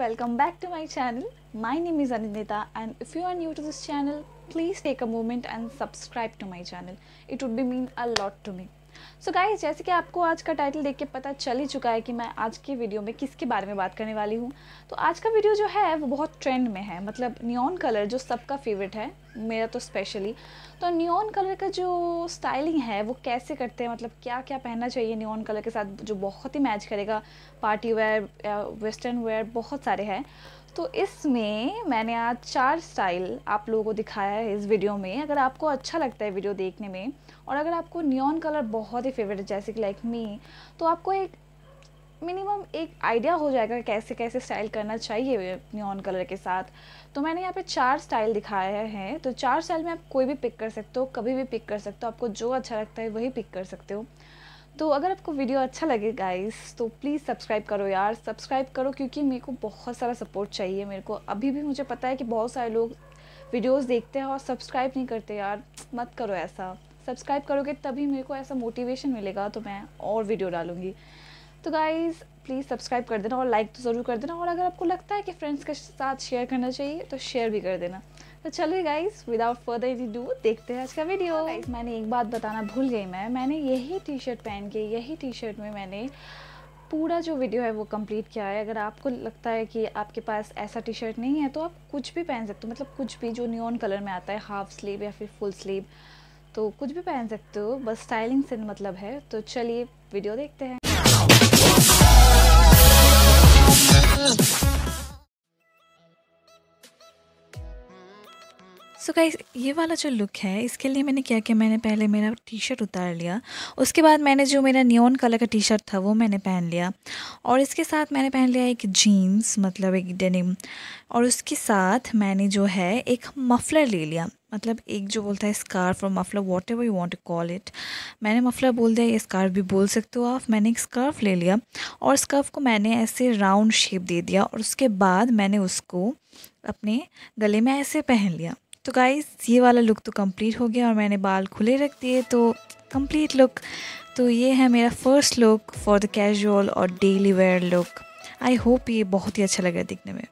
welcome back to my channel my name is Anindita and if you are new to this channel please take a moment and subscribe to my channel it would be mean a lot to me so so guys जैसे कि आपको आज का title देख के पता चल ही चुका है कि मैं आज की वीडियो में किसके बारे में बात करने वाली हूँ तो आज का वीडियो जो है वो बहुत ट्रेंड में है मतलब न्योन कलर जो सबका फेवरेट है मेरा तो स्पेशली तो न्योन कलर का जो स्टाइलिंग है वो कैसे करते हैं मतलब क्या क्या पहनना चाहिए न्योन कलर के साथ जो बहुत ही मैच करेगा पार्टी वेयर या वेस्टर्न वेयर बहुत सारे हैं तो इसमें मैंने आज चार स्टाइल आप लोगों को दिखाया है इस वीडियो में अगर आपको अच्छा लगता है वीडियो देखने में और अगर आपको न्योन कलर बहुत ही फेवरेट है जैसे कि लाइक मी तो आपको एक मिनिमम एक आइडिया हो जाएगा कैसे कैसे स्टाइल करना चाहिए न्योन कलर के साथ तो मैंने यहाँ पे चार स्टाइल दिखाया है तो चार स्टाइल में आप कोई भी पिक कर सकते हो कभी भी पिक कर सकते हो आपको जो अच्छा लगता है वही पिक कर सकते हो तो अगर आपको वीडियो अच्छा लगे गाइस तो प्लीज़ सब्सक्राइब करो यार सब्सक्राइब करो क्योंकि मेरे को बहुत सारा सपोर्ट चाहिए मेरे को अभी भी मुझे पता है कि बहुत सारे लोग वीडियोस देखते हैं और सब्सक्राइब नहीं करते यार मत करो ऐसा सब्सक्राइब करोगे तभी मेरे को ऐसा मोटिवेशन मिलेगा तो मैं और वीडियो डालूँगी तो गाइज़ प्लीज़ सब्सक्राइब कर देना और लाइक तो ज़रूर कर देना और अगर आपको लगता है कि फ्रेंड्स के साथ शेयर करना चाहिए तो शेयर भी कर देना तो चलिए guys without further ado देखते हैं आज का वीडियो गाइस हाँ मैंने एक बात बताना भूल गई मैं मैंने यही टी शर्ट पहन के यही टी शर्ट में मैंने पूरा जो वीडियो है वो कंप्लीट किया है अगर आपको लगता है कि आपके पास ऐसा टी शर्ट नहीं है तो आप कुछ भी पहन सकते हो मतलब कुछ भी जो न्यून कलर में आता है हाफ स्लीव या फिर फुल स्लीव तो कुछ भी पहन सकते हो बस स्टाइलिंग से मतलब है तो चलिए वीडियो देखते हैं सो so गाइस ये वाला जो लुक है इसके लिए मैंने क्या किया मैंने पहले मेरा टी शर्ट उतार लिया उसके बाद मैंने जो मेरा न्योन कलर का टी शर्ट था वो मैंने पहन लिया और इसके साथ मैंने पहन लिया एक जीन्स मतलब एक डेनिम और उसके साथ मैंने जो है एक मफलर ले लिया मतलब एक जो बोलता है स्कार्फ और muffler whatever you want to call it मैंने मफलर बोल दिया ये स्कार्फ भी बोल सकते हो आप मैंने एक स्कार्फ ले लिया और स्कार्फ को मैंने ऐसे राउंड शेप दे दिया और उसके बाद मैंने उसको अपने गले में ऐसे पहन लिया तो गाइस ये वाला लुक तो कंप्लीट हो गया और मैंने बाल खुले रख दिए तो कंप्लीट लुक तो ये है मेरा first look for the casual और daily wear look I hope ये बहुत ही अच्छा लग रहा है दिखने में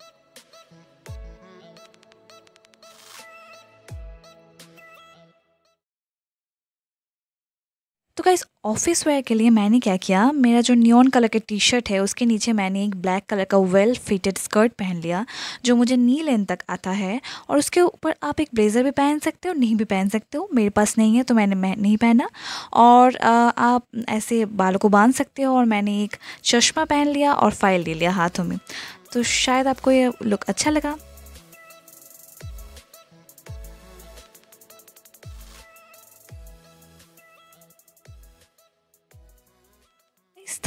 गाइस ऑफिस वेयर के लिए मैंने क्या किया मेरा जो न्योन कलर का टी शर्ट है उसके नीचे मैंने एक ब्लैक कलर का वेल फिटेड स्कर्ट पहन लिया जो मुझे नी लेन तक आता है और उसके ऊपर आप एक ब्लेज़र भी पहन सकते हो नहीं भी पहन सकते हो मेरे पास नहीं है तो मैंने मैं नहीं पहना और आप ऐसे बालों को बांध सकते हो और मैंने एक चश्मा पहन लिया और फाइल ले लिया हाथों में तो शायद आपको ये लुक अच्छा लगा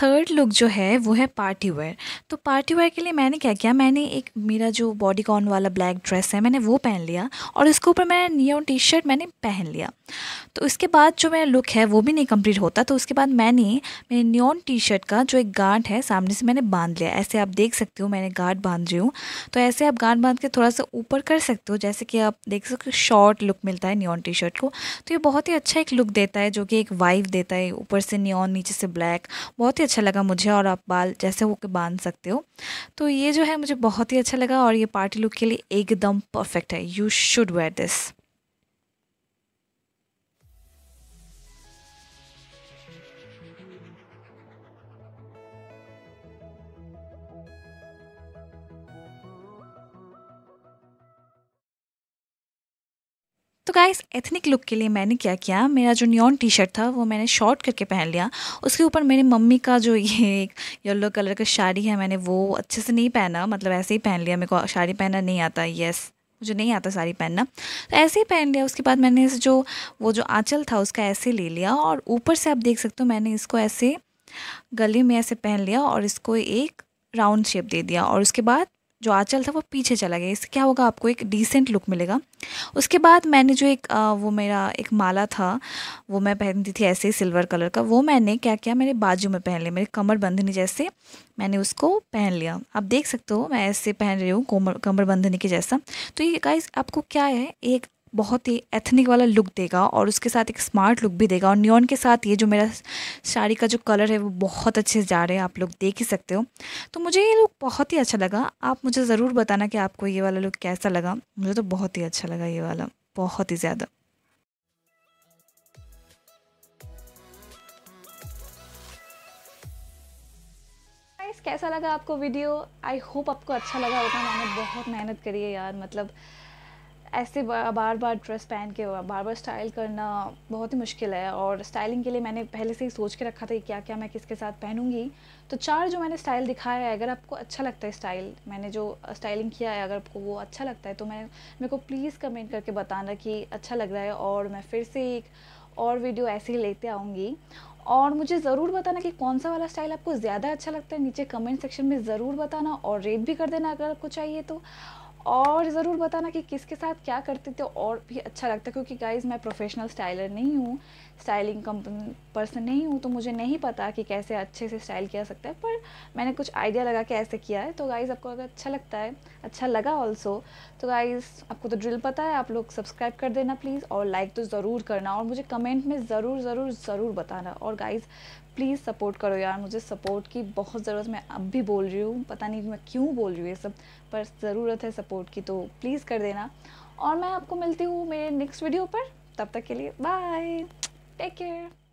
थर्ड लुक जो है वो है पार्टी वेयर तो पार्टी वेयर के लिए मैंने क्या किया मैंने एक मेरा जो बॉडी कॉन वाला ब्लैक ड्रेस है मैंने वो पहन लिया और इसके ऊपर मैंने नियोन टी शर्ट मैंने पहन लिया तो इसके बाद जो मेरा लुक है वो भी नहीं कम्प्लीट होता तो उसके बाद मैंने मेरे नियोन टी शर्ट का जो एक गार्ड है सामने से मैंने बांध लिया ऐसे आप देख सकते हो मैंने गार्ड बांध रही हूँ तो ऐसे आप गार्ड बांध के थोड़ा सा ऊपर कर सकते हो जैसे कि आप देख सकते हो शॉर्ट लुक मिलता है नियोन टी शर्ट को तो ये बहुत ही अच्छा एक लुक देता है जो कि एक वाइव देता है ऊपर से नियोन नीचे से ब्लैक बहुत ही अच्छा लगा मुझे और आप बाल जैसे होकर बांध सकते सकते हो तो ये जो है मुझे बहुत ही अच्छा लगा और ये पार्टी लुक के लिए एकदम परफेक्ट है you should wear this guys ethnic look के लिए मैंने क्या किया मेरा जो न्योन टी शर्ट था वो मैंने शॉर्ट करके पहन लिया उसके ऊपर मेरी मम्मी का जो ये एक येलो कलर का साड़ी है मैंने वो अच्छे से नहीं पहना मतलब ऐसे ही पहन लिया मेरे को साड़ी पहनना नहीं आता येस मुझे नहीं आता साड़ी पहनना तो ऐसे ही पहन लिया उसके बाद मैंने इस जो वो जो आँचल था उसका ऐसे ले लिया और ऊपर से आप देख सकते हो मैंने इसको ऐसे गले में ऐसे पहन लिया और इसको एक राउंड शेप दे दिया और उसके बाद जो आँचल था वो पीछे चला गया इससे क्या होगा आपको एक डिसेंट लुक मिलेगा उसके बाद मैंने जो एक आ, वो मेरा एक माला था वो मैं पहनती थी ऐसे ही सिल्वर कलर का वो मैंने क्या किया मेरे बाजू में पहन लिया मेरे कमर बंधनी जैसे मैंने उसको पहन लिया आप देख सकते हो मैं ऐसे पहन रही हूँ कमर कमर बंधनी के जैसा तो ये गाइज आपको क्या है एक बहुत ही एथनिक वाला लुक देगा और उसके साथ एक स्मार्ट लुक भी देगा और न्योन के साथ ये जो मेरा साड़ी का जो कलर है वो बहुत अच्छे से जा रहे हैं आप लोग देख ही सकते हो तो मुझे ये लुक बहुत ही अच्छा लगा आप मुझे ज़रूर बताना कि आपको ये वाला लुक कैसा लगा मुझे तो बहुत ही अच्छा लगा ये वाला बहुत ही ज़्यादा कैसा लगा आपको वीडियो आई होप आपको अच्छा लगा होगा मैंने बहुत मेहनत करी है यार मतलब ऐसे बार बार ड्रेस पहन के बार बार स्टाइल करना बहुत ही मुश्किल है और स्टाइलिंग के लिए मैंने पहले से ही सोच के रखा था कि क्या क्या मैं किसके साथ पहनूंगी तो चार जो मैंने स्टाइल दिखाया है अगर आपको अच्छा लगता है स्टाइल मैंने जो स्टाइलिंग किया है अगर आपको वो अच्छा लगता है तो मैं मेरे को प्लीज़ कमेंट करके बताना कि अच्छा लग रहा है और मैं फिर से एक और वीडियो ऐसे ही लेते आऊँगी और मुझे ज़रूर बताना कि कौन सा वाला स्टाइल आपको ज़्यादा अच्छा लगता है नीचे कमेंट सेक्शन में ज़रूर बताना और रेट भी कर देना अगर आपको चाहिए तो और ज़रूर बताना कि किसके साथ क्या करते थे और भी अच्छा लगता क्योंकि गाइज मैं प्रोफेशनल स्टाइलर नहीं हूँ स्टाइलिंग कंपनी पर्सन नहीं हूँ तो मुझे नहीं पता कि कैसे अच्छे से स्टाइल किया सकता है पर मैंने कुछ आइडिया लगा के ऐसे किया है तो गाइज़ आपको अगर अच्छा लगता है अच्छा लगा ऑल्सो तो गाइज़ आपको तो ड्रिल पता है आप लोग सब्सक्राइब कर देना प्लीज़ और लाइक तो ज़रूर करना और मुझे कमेंट में ज़रूर ज़रूर ज़रूर बताना और गाइज़ प्लीज़ सपोर्ट करो यार मुझे सपोर्ट की बहुत ज़रूरत मैं अब भी बोल रही हूँ पता नहीं मैं क्यों बोल रही हूँ ये सब पर ज़रूरत है सपोर्ट की तो प्लीज़ कर देना और मैं आपको मिलती हूँ मेरे नेक्स्ट वीडियो पर तब तक के लिए बाय टेक केयर